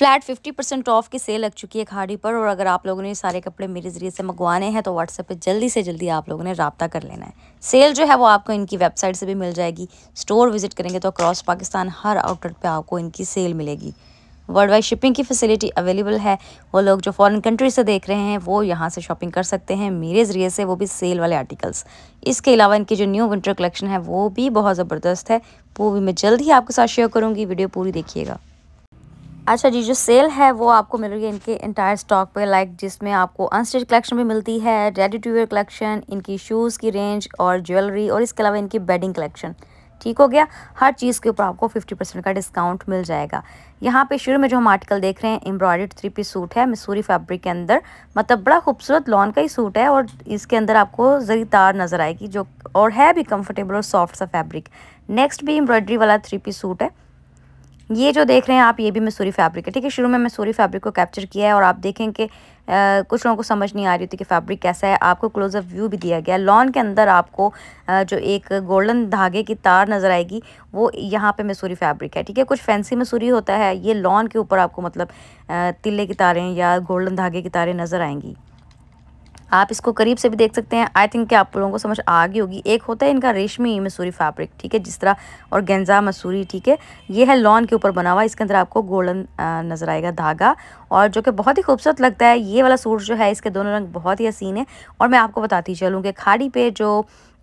Flat 50 percent off की sale लग चुकी है खाड़ी पर और अगर आप लोगों ने सारे कपड़े मेरे ज़रिए से मंगवाने हैं तो व्हाट्सएप पे जल्दी से जल्दी आप लोगों ने रबता कर लेना है सेल जो है वो आपको इनकी वेबसाइट से भी मिल जाएगी स्टोर विजिट करेंगे तो अक्रॉस पाकिस्तान हर आउटलेट पर आपको इनकी सेल मिलेगी वर्ल्ड वाइड शिपिंग की फैसिलिटी अवेलेबल है वो लोग जो फॉरेन कंट्री से देख रहे हैं वो यहाँ से शॉपिंग कर सकते हैं मेरे ज़रिए से वो भी सेल वाले आर्टिकल्स इसके अलावा इनकी जो न्यू विंटर कलेक्शन है वो भी बहुत ज़बरदस्त है वो भी मैं जल्द ही आपके साथ शेयर करूँगी वीडियो पूरी देखिएगा अच्छा जी जो सेल है वो आपको मिल रही है इनके इंटायर स्टॉक पे लाइक जिसमें आपको अनस्टिच कलेक्शन भी मिलती है रेडी टू वेयर कलेक्शन इनकी शूज़ की रेंज और ज्वेलरी और इसके अलावा इनकी बेडिंग कलेक्शन ठीक हो गया हर चीज़ के ऊपर आपको 50 परसेंट का डिस्काउंट मिल जाएगा यहाँ पे शुरू में जो हम आर्टिकल देख रहे हैं एम्ब्रॉयड थ्री पी सूट है मसूरी फैब्रिक के अंदर मतलब बड़ा खूबसूरत लॉन का ही सूट है और इसके अंदर आपको जरी तार नज़र आएगी जो और है भी कंफर्टेबल और सॉफ्ट सा फैब्रिक नेक्स्ट भी एम्ब्रॉयडरी वाला थ्री पी सूट है ये जो देख रहे हैं आप ये भी मसूरी फैब्रिक है ठीक है शुरू में मसूरी फैब्रिक को कैप्चर किया है और आप देखें कि कुछ लोगों को समझ नहीं आ रही थी कि फैब्रिक कैसा है आपको क्लोजअप व्यू भी दिया गया लॉन के अंदर आपको जो एक गोल्डन धागे की तार नज़र आएगी वो यहाँ पे मसूरी फैब्रिक है ठीक है कुछ फैंसी मसूरी होता है ये लॉन के ऊपर आपको मतलब तिले की तारें या गोल्डन धागे की तारें नज़र आएंगी आप इसको करीब से भी देख सकते हैं आई थिंक कि आप लोगों को समझ आ गई होगी एक होता है इनका रेशमी मसूरी फैब्रिक ठीक है जिस तरह और गेंजा मसूरी ठीक है ये है लॉन के ऊपर बना हुआ इसके अंदर आपको गोल्डन नज़र आएगा धागा और जो कि बहुत ही खूबसूरत लगता है ये वाला सूट जो है इसके दोनों रंग बहुत ही हसीन है और मैं आपको बताती चलूँ कि खाड़ी पे जो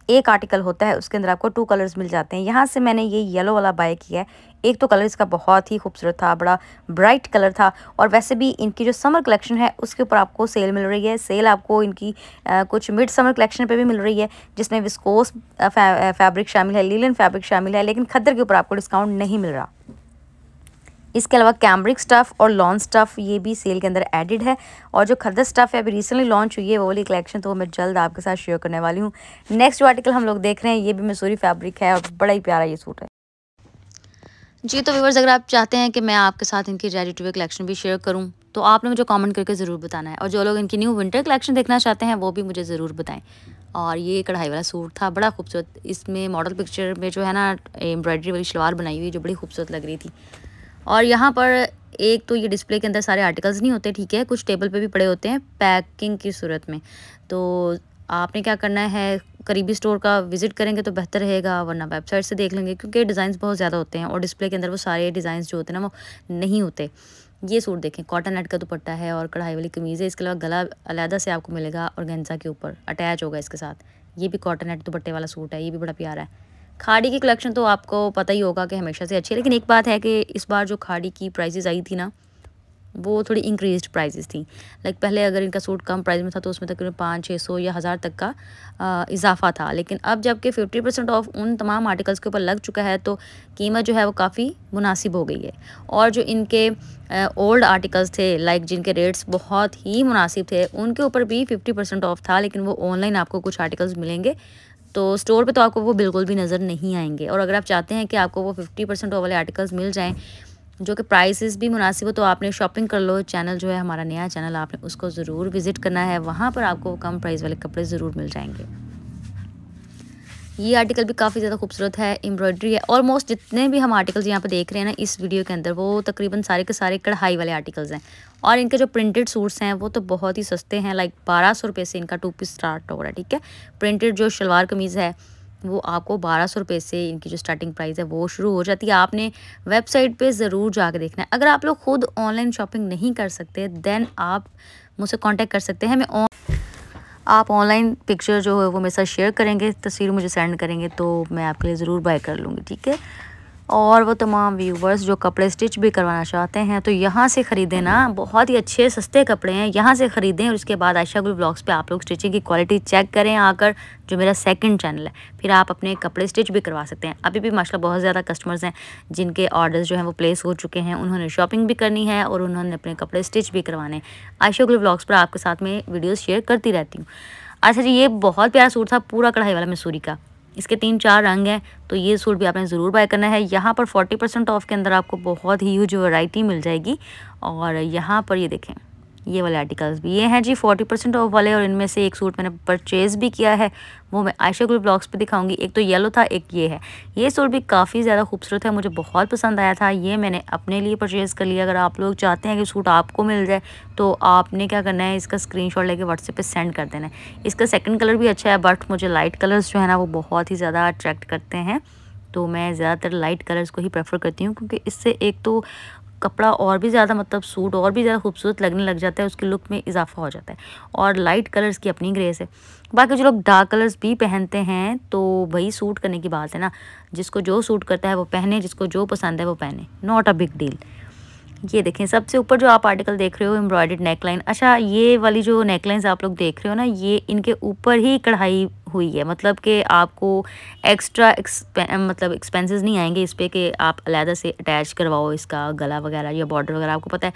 एक आर्टिकल होता है उसके अंदर आपको टू कलर्स मिल जाते हैं यहाँ से मैंने ये येलो वाला बाय किया है एक तो कलर इसका बहुत ही खूबसूरत था बड़ा ब्राइट कलर था और वैसे भी इनकी जो समर कलेक्शन है उसके ऊपर आपको सेल मिल रही है सेल आपको इनकी आ, कुछ मिड समर कलेक्शन पे भी मिल रही है जिसमें विस्कोस फैब्रिक शामिल है लीलन फैब्रिक शामिल है लेकिन खद्दर के ऊपर आपको डिस्काउंट नहीं मिल रहा इसके अलावा कैम्ब्रिक स्टफ़ और लॉन्ग स्टफ़ ये भी सेल के अंदर एडिड है और जो खदर स्टफ़ है अभी रिसेंटली लॉन्च हुई है वो वाली कलेक्शन तो मैं जल्द आपके साथ शेयर करने वाली हूँ नेक्स्ट जो आर्टिकल हम लोग देख रहे हैं ये भी मसूरी फैब्रिक है और बड़ा ही प्यारा ये सूट है जी तो व्यूवर्स अगर आप चाहते हैं कि मैं आपके साथ इनकी रेडी टू वे कलेक्शन भी शेयर करूं तो आपने मुझे कमेंट करके ज़रूर बताना है और जो लोग इनकी न्यू विंटर कलेक्शन देखना चाहते हैं वो भी मुझे ज़रूर बताएं और ये कढ़ाई वाला सूट था बड़ा खूबसूरत इसमें मॉडल पिक्चर में जो है ना एम्ब्रॉयडरी वाली शलवार बनाई हुई जो बड़ी खूबसूरत लग रही थी और यहाँ पर एक तो ये डिस्प्ले के अंदर सारे आर्टिकल्स नहीं होते ठीक है कुछ टेबल पे भी पड़े होते हैं पैकिंग की सूरत में तो आपने क्या करना है करीबी स्टोर का विज़िट करेंगे तो बेहतर रहेगा वरना वेबसाइट से देख लेंगे क्योंकि डिज़ाइंस बहुत ज़्यादा होते हैं और डिस्प्ले के अंदर वो सारे डिज़ाइंस जो होते हैं ना वो नहीं होते ये सूट देखें कॉटन नेट का दुपट्टा है और कढ़ाई वाली कमीज़ है इसके अलावा गला अलहदा से आपको मिलेगा और गेंजा के ऊपर अटैच होगा इसके साथ ये भी कॉटन नेट दुपट्टे वाला सूट है ये भी बड़ा प्यारा है खाड़ी की कलेक्शन तो आपको पता ही होगा कि हमेशा से अच्छी है लेकिन एक बात है कि इस बार जो खाड़ी की प्राइजेज़ आई थी ना वो थोड़ी इंक्रीज प्राइजेस थी लाइक पहले अगर इनका सूट कम प्राइस में था तो उसमें तकरीबन पाँच छः सौ या हज़ार तक का इजाफा था लेकिन अब जबकि फिफ्टी परसेंट ऑफ उन तमाम आर्टिकल्स के ऊपर लग चुका है तो कीमत जो है वो काफ़ी मुनासिब हो गई है और जो इनके ओल्ड आर्टिकल्स थे लाइक जिनके रेट्स बहुत ही मुनासिब थे उनके ऊपर भी फिफ्टी परसेंट ऑफ था लेकिन वो ऑनलाइन आपको कुछ आर्टिकल्स मिलेंगे तो स्टोर पे तो आपको वो बिल्कुल भी नज़र नहीं आएंगे और अगर आप चाहते हैं कि आपको वो फिफ्टी परसेंट वाले आर्टिकल्स मिल जाएँ जो कि प्राइसेस भी मुनासिब हो तो आपने शॉपिंग कर लो चैनल जो है हमारा नया चैनल आपने उसको ज़रूर विज़िट करना है वहाँ पर आपको कम प्राइस वाले कपड़े ज़रूर मिल जाएंगे ये आर्टिकल भी काफ़ी ज़्यादा खूबसूरत है एम्ब्रॉयडरी है ऑलमोस्ट जितने भी हम आर्टिकल्स यहाँ पे देख रहे हैं ना इस वीडियो के अंदर वो तकरीबन सारे के सारे कढ़ाई वाले आर्टिकल्स हैं और इनके जो प्रिंटेड सूट्स हैं वो तो बहुत ही सस्ते हैं लाइक बारह सौ रुपये से इनका टू पीस स्टार्ट हो रहा है ठीक है प्रिंटेड जो शलवार कमीज़ है वो आपको बारह सौ रुपये से इनकी जो स्टार्टिंग प्राइस है वो शुरू हो जाती है आपने वेबसाइट पे ज़रूर कर देखना है अगर आप लोग खुद ऑनलाइन शॉपिंग नहीं कर सकते दैन आप मुझसे कांटेक्ट कर सकते हैं मैं आप ऑनलाइन पिक्चर जो है वो मेरे साथ शेयर करेंगे तस्वीर मुझे सेंड करेंगे तो मैं आपके लिए ज़रूर बाय कर लूँगी ठीक है और वो तमाम व्यूवर्स जो कपड़े स्टिच भी करवाना चाहते हैं तो यहाँ से ख़रीदें ना हम्म। बहुत ही अच्छे सस्ते कपड़े हैं यहाँ से ख़रीदें और उसके बाद आयशा गुल ब्लॉग्स पे आप लोग स्टिचिंग की क्वालिटी चेक करें आकर जो मेरा सेकंड चैनल है फिर आप अपने कपड़े स्टिच भी करवा सकते हैं अभी भी माशा बहुत ज़्यादा कस्टमर्स हैं जिनके ऑर्डर्स जो हैं वो प्लेस हो चुके हैं उन्होंने शॉपिंग भी करनी है और उन्होंने अपने कपड़े स्टिच भी करवाने आयशा गुल ब्लॉग्स पर आपके साथ में वीडियोज़ शेयर करती रहती हूँ अच्छा जी ये बहुत प्यारा सूट था पूरा कढ़ाई वाला मसूरी का इसके तीन चार रंग हैं तो ये सूट भी आपने ज़रूर बाय करना है यहाँ पर 40 परसेंट ऑफ के अंदर आपको बहुत ही यूज वैरायटी मिल जाएगी और यहाँ पर ये देखें ये वाले आर्टिकल्स भी ये हैं जी फोर्टी परसेंट ऑफ वाले और इनमें से एक सूट मैंने परचेज भी किया है वो मैं आयशा गुल ब्लॉग्स पे दिखाऊंगी एक तो येलो था एक ये है ये सूट भी काफ़ी ज़्यादा खूबसूरत है मुझे बहुत पसंद आया था ये मैंने अपने लिए परचेज़ कर लिया अगर आप लोग चाहते हैं कि सूट आपको मिल जाए तो आपने क्या करना है इसका स्क्रीन शॉट लेके व्हाट्सएप पर सेंड कर देना है इसका सेकेंड कलर भी अच्छा है बट मुझे लाइट कलर्स जो है ना वो बहुत ही ज़्यादा अट्रैक्ट करते हैं तो मैं ज़्यादातर लाइट कलर्स को ही प्रेफर करती हूँ क्योंकि इससे एक तो कपड़ा और भी ज़्यादा मतलब सूट और भी ज़्यादा खूबसूरत लगने लग जाता है उसके लुक में इजाफा हो जाता है और लाइट कलर्स की अपनी ग्रेस है बाकी जो लोग डार्क कलर्स भी पहनते हैं तो भाई सूट करने की बात है ना जिसको जो सूट करता है वो पहने जिसको जो पसंद है वो पहने नॉट अ बिग डील ये देखें सबसे ऊपर जो आप आर्टिकल देख रहे हो एम्ब्रॉयड नेकलाइन अच्छा ये वाली जो नेकलाइंस आप लोग देख रहे हो ना ये इनके ऊपर ही कढ़ाई हुई है मतलब कि आपको एक्स्ट्रा मतलब एक्सपेंसेस नहीं आएंगे इस पर कि आप अलहदा से अटैच करवाओ इसका गला वगैरह या बॉर्डर वगैरह आपको पता है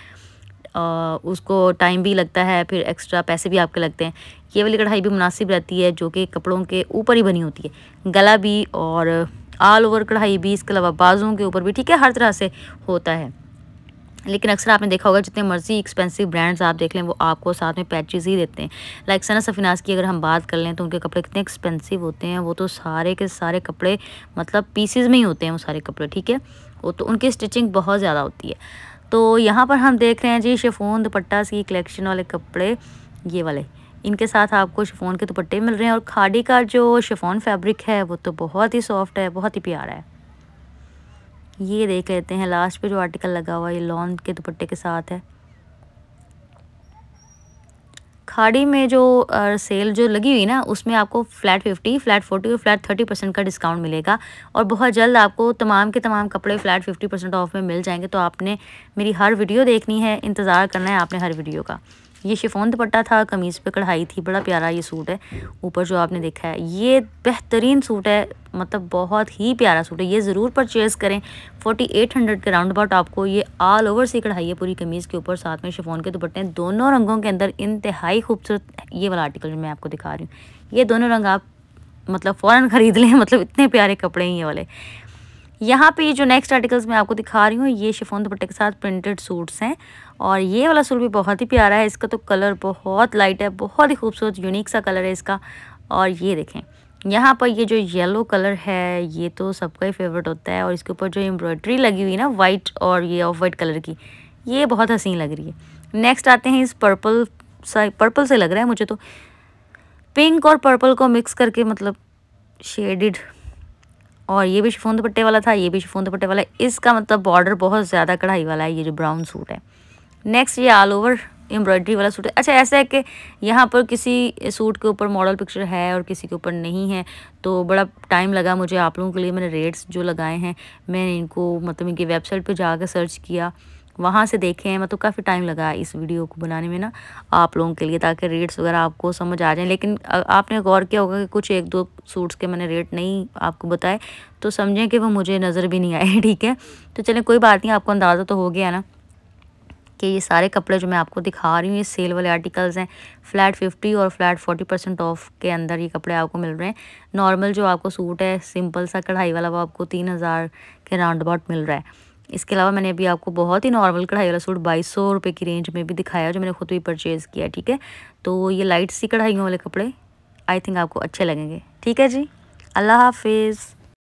आ, उसको टाइम भी लगता है फिर एक्स्ट्रा पैसे भी आपके लगते हैं ये वाली कढ़ाई भी मुनासिब रहती है जो कि कपड़ों के ऊपर ही बनी होती है गला भी और ऑल ओवर कढ़ाई भी इसके अलावा बाजुओं के ऊपर भी ठीक है हर तरह से होता है लेकिन अक्सर आपने देखा होगा जितने मर्जी एक्सपेंसिव ब्रांड्स आप देख लें वो आपको साथ में पैचेज़ ही देते हैं लाइक सना सफिनास की अगर हम बात कर लें तो उनके कपड़े कितने एक्सपेंसिव होते हैं वो तो सारे के सारे कपड़े मतलब पीसीज में ही होते हैं वो सारे कपड़े ठीक है वो तो उनकी स्टिचिंग बहुत ज़्यादा होती है तो यहाँ पर हम देख रहे हैं जी शेफोन दुपट्टा सी कलेक्शन वाले कपड़े ये वाले इनके साथ आपको शिफोन के दुपट्टे मिल रहे हैं और खाड़ी का जो शिफोन फैब्रिक है वो तो बहुत ही सॉफ्ट है बहुत ही प्यारा है ये देख लेते हैं लास्ट पे जो आर्टिकल लगा हुआ ये लॉन के दुपट्टे के साथ है खाड़ी में जो सेल जो लगी हुई ना उसमें आपको फ्लैट फिफ्टी फ्लैट फोर्टी और फ्लैट थर्टी परसेंट का डिस्काउंट मिलेगा और बहुत जल्द आपको तमाम के तमाम कपड़े फ्लैट फिफ्टी परसेंट ऑफ में मिल जाएंगे तो आपने मेरी हर वीडियो देखनी है इंतज़ार करना है आपने हर वीडियो का ये शिफोन दुपट्टा था कमीज़ पे कढ़ाई थी बड़ा प्यारा ये सूट है ऊपर जो आपने देखा है ये बेहतरीन सूट है मतलब बहुत ही प्यारा सूट है ये ज़रूर परचेज़ करें 4800 के राउंड अबाउट आपको ये ऑल ओवर सी कढ़ाई है पूरी कमीज़ के ऊपर साथ में शिफोन के दुपट्टे दोनों रंगों के अंदर इंतहाई खूबसूरत ये वाला आर्टिकल मैं आपको दिखा रही हूँ ये दोनों रंग आप मतलब फ़ौरन ख़रीद लें मतलब इतने प्यारे कपड़े हैं ये वाले यहाँ पे जो नेक्स्ट आर्टिकल्स मैं आपको दिखा रही हूँ ये शिफोन दुपट्टे के साथ प्रिंटेड सूट्स हैं और ये वाला सूट भी बहुत ही प्यारा है इसका तो कलर बहुत लाइट है बहुत ही खूबसूरत यूनिक सा कलर है इसका और ये देखें यहाँ पर ये जो येलो कलर है ये तो सबका ही फेवरेट होता है और इसके ऊपर जो एम्ब्रॉयड्री लगी हुई ना वाइट और ये ऑफ वाइट कलर की ये बहुत हसीन लग रही है नेक्स्ट आते हैं इस पर्पल सा पर्पल से लग रहा है मुझे तो पिंक और पर्पल को मिक्स करके मतलब शेडिड और ये भी शिफोन दुपट्टे वाला था ये भी शिफोन दुपट्टे वाला है इसका मतलब बॉर्डर बहुत ज़्यादा कढ़ाई वाला है ये जो ब्राउन सूट है नेक्स्ट ये ऑल ओवर एम्ब्रॉयडरी वाला सूट है अच्छा ऐसा है कि यहाँ पर किसी सूट के ऊपर मॉडल पिक्चर है और किसी के ऊपर नहीं है तो बड़ा टाइम लगा मुझे आप लोगों के लिए मैंने रेट्स जो लगाए हैं मैंने इनको मतलब इनकी वेबसाइट पर जाकर सर्च किया वहाँ से देखे हैं मतलब काफ़ी टाइम लगा इस वीडियो को बनाने में ना आप लोगों के लिए ताकि रेट्स वगैरह आपको समझ आ जाए लेकिन आपने गौर किया होगा कि कुछ एक दो सूट्स के मैंने रेट नहीं आपको बताए तो समझें कि वो मुझे नज़र भी नहीं आए ठीक है तो चलें कोई बात नहीं आपको अंदाज़ा तो हो गया ना कि ये सारे कपड़े जो मैं आपको दिखा रही हूँ ये सेल वाले आर्टिकल्स हैं फ्लैट फिफ्टी और फ्लैट फोर्टी परसेंट ऑफ के अंदर ये कपड़े आपको मिल रहे हैं नॉर्मल जो आपको सूट है सिंपल सा कढ़ाई वाला वो आपको तीन हज़ार के राउंड अबाउट मिल रहा है इसके अलावा मैंने अभी आपको बहुत ही नॉर्मल कढ़ाई वाला सूट बाईस सौ रुपये की रेंज में भी दिखाया जो मैंने खुद भी परचेज़ किया ठीक है तो ये लाइट सी कढ़ाइयों वाले कपड़े आई थिंक आपको अच्छे लगेंगे ठीक है जी अल्लाह हाफिज़